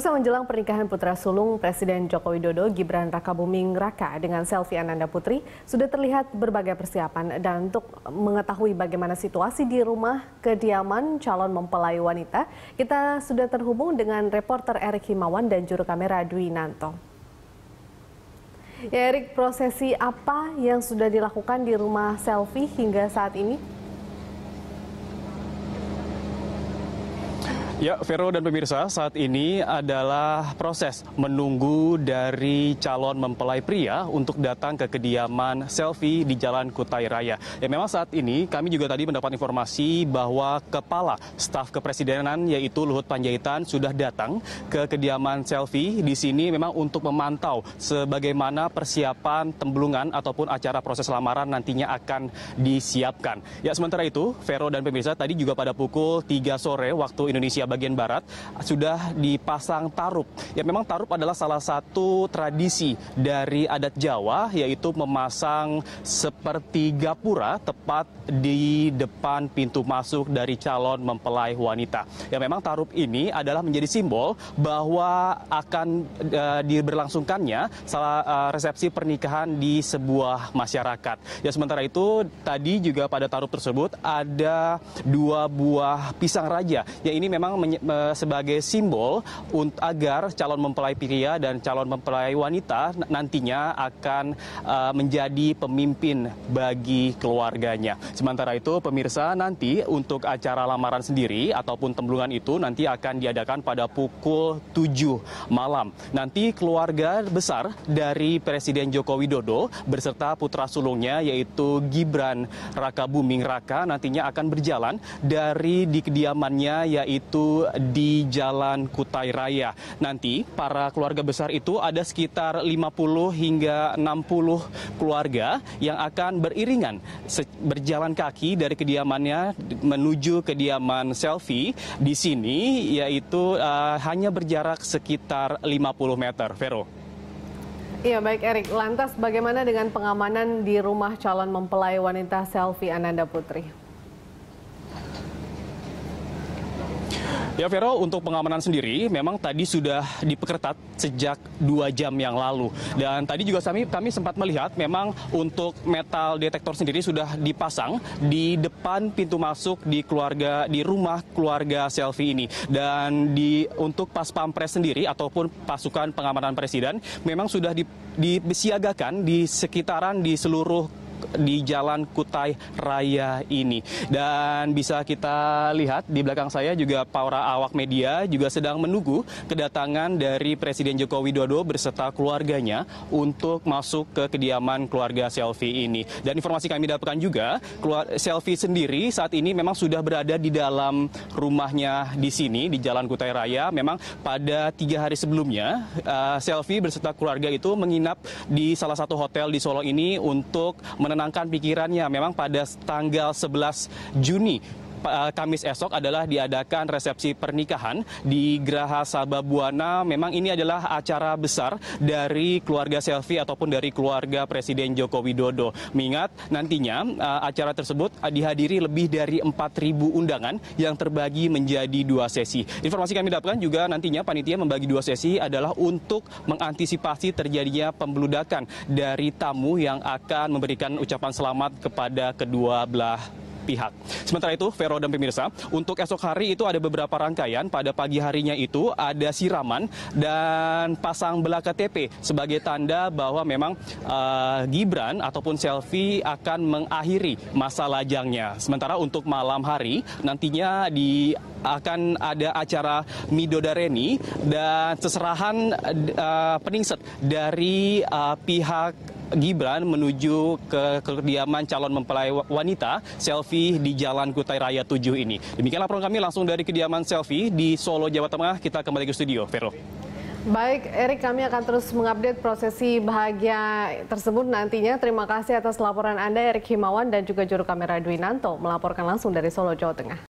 Pemirsa menjelang pernikahan putra sulung Presiden Joko Widodo Gibran Rakabuming Raka dengan selfie Ananda Putri sudah terlihat berbagai persiapan dan untuk mengetahui bagaimana situasi di rumah kediaman calon mempelai wanita kita sudah terhubung dengan reporter Erik Himawan dan juru kamera Dwi Nanto. Ya Erik, prosesi apa yang sudah dilakukan di rumah selfie hingga saat ini? Ya, Vero dan pemirsa, saat ini adalah proses menunggu dari calon mempelai pria untuk datang ke kediaman selfie di Jalan Kutai Raya. Ya, memang saat ini kami juga tadi mendapat informasi bahwa kepala staf kepresidenan yaitu Luhut Panjaitan sudah datang ke kediaman selfie di sini memang untuk memantau sebagaimana persiapan tembelungan ataupun acara proses lamaran nantinya akan disiapkan. Ya, sementara itu, Vero dan pemirsa tadi juga pada pukul 3 sore waktu Indonesia bagian barat sudah dipasang tarup. Ya memang tarup adalah salah satu tradisi dari adat Jawa yaitu memasang seperti gapura tepat di depan pintu masuk dari calon mempelai wanita. Ya memang tarup ini adalah menjadi simbol bahwa akan e, diberlangsungkannya salah e, resepsi pernikahan di sebuah masyarakat. Ya sementara itu tadi juga pada tarup tersebut ada dua buah pisang raja. Ya ini memang Eh, sebagai simbol untuk agar calon mempelai pria dan calon mempelai wanita nantinya akan eh, menjadi pemimpin bagi keluarganya. Sementara itu, pemirsa nanti untuk acara lamaran sendiri ataupun temblungan itu nanti akan diadakan pada pukul 7 malam. Nanti keluarga besar dari Presiden Joko Widodo berserta putra sulungnya yaitu Gibran Raka Buming Raka nantinya akan berjalan dari di kediamannya yaitu di Jalan Kutai Raya. Nanti para keluarga besar itu ada sekitar 50 hingga 60 keluarga yang akan beriringan berjalan kaki dari kediamannya menuju kediaman selfie di sini yaitu uh, hanya berjarak sekitar 50 meter. Vero. Iya baik Erik, lantas bagaimana dengan pengamanan di rumah calon mempelai wanita selfie Ananda Putri? Ya Vero, untuk pengamanan sendiri memang tadi sudah diperketat sejak dua jam yang lalu. Dan tadi juga kami, kami sempat melihat memang untuk metal detektor sendiri sudah dipasang di depan pintu masuk di keluarga di rumah keluarga selfie ini. Dan di untuk pas pampres sendiri ataupun pasukan pengamanan presiden memang sudah di, disiagakan di sekitaran di seluruh di Jalan Kutai Raya ini. Dan bisa kita lihat di belakang saya juga para awak media juga sedang menunggu kedatangan dari Presiden Joko Widodo berserta keluarganya untuk masuk ke kediaman keluarga Selfie ini. Dan informasi kami dapatkan juga, Selfie sendiri saat ini memang sudah berada di dalam rumahnya di sini di Jalan Kutai Raya. Memang pada tiga hari sebelumnya, eh, Selfie berserta keluarga itu menginap di salah satu hotel di Solo ini untuk menenangkan pikirannya memang pada tanggal 11 Juni Eh, Kamis esok adalah diadakan resepsi pernikahan di Graha Sababuana. Memang ini adalah acara besar dari keluarga Selfie ataupun dari keluarga Presiden Joko Widodo. Mengingat nantinya eh, acara tersebut dihadiri lebih dari 4.000 undangan yang terbagi menjadi dua sesi. Informasi kami dapatkan juga nantinya panitia membagi dua sesi adalah untuk mengantisipasi terjadinya pembeludakan dari tamu yang akan memberikan ucapan selamat kepada kedua belah pihak. Sementara itu, Vero dan pemirsa, untuk esok hari itu ada beberapa rangkaian. Pada pagi harinya itu ada siraman dan pasang belaka TP sebagai tanda bahwa memang uh, Gibran ataupun selfie akan mengakhiri masa lajangnya. Sementara untuk malam hari nantinya di akan ada acara midodareni dan seserahan uh, eh, peningset dari uh, pihak Gibran menuju ke kediaman calon mempelai wanita selfie di Jalan Kutai Raya 7 ini. Demikian laporan kami langsung dari kediaman selfie di Solo, Jawa Tengah. Kita kembali ke studio, Vero. Baik, Erik, kami akan terus mengupdate prosesi bahagia tersebut nantinya. Terima kasih atas laporan Anda, Erik Himawan, dan juga juru kamera Dwi Nanto melaporkan langsung dari Solo, Jawa Tengah.